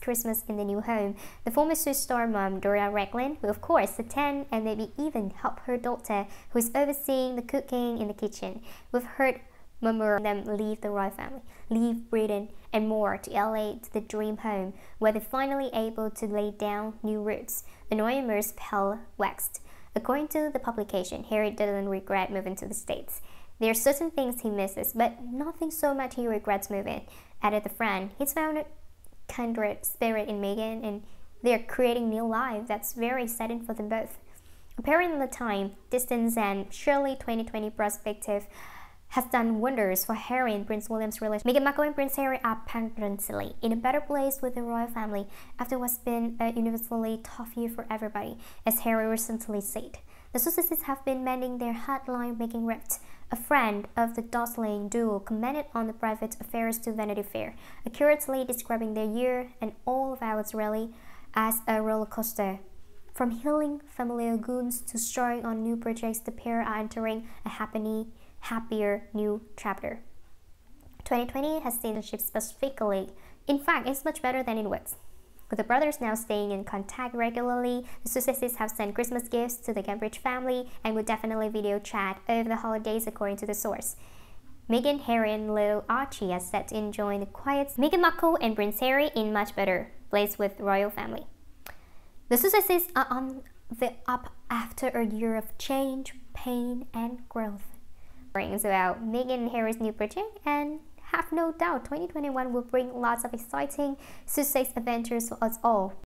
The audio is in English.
Christmas in the new home. The former superstar mom, Dora Ragland, will of course attend and maybe even help her daughter, who is overseeing the cooking in the kitchen. We've heard murmur them leave the royal family, leave Britain and more to LA to the dream home, where they're finally able to lay down new roots. The Noyamers pale waxed. According to the publication, Harry doesn't regret moving to the States. There are certain things he misses, but nothing so much he regrets moving. Added the friend, he's found kindred spirit in Megan, and they're creating new life that's very exciting for them both. Apparently, the time, distance, and surely 2020 perspective has done wonders for Harry and Prince William's relationship. Meghan Markle and Prince Harry are apparently in a better place with the royal family after what's been a universally tough year for everybody, as Harry recently said. The sources have been mending their hotline, making rift a friend of the dazzling duo commented on the private affairs to Vanity Fair, accurately describing their year and all of ours really, as a roller coaster. From healing familiar wounds to starting on new projects, the pair are entering a happy, happier new chapter. 2020 has seen the ship specifically. In fact, it's much better than it was. With the brothers now staying in contact regularly, the Sussexes have sent Christmas gifts to the Cambridge family and will definitely video chat over the holidays according to the source. Meghan, Harry and little Archie are set to enjoy the quiet Meghan Markle and Prince Harry in much better place with royal family. The Sussexes are on the up after a year of change, pain and growth. Brings about Meghan and Harry's new project and have no doubt 2021 will bring lots of exciting success adventures for us all.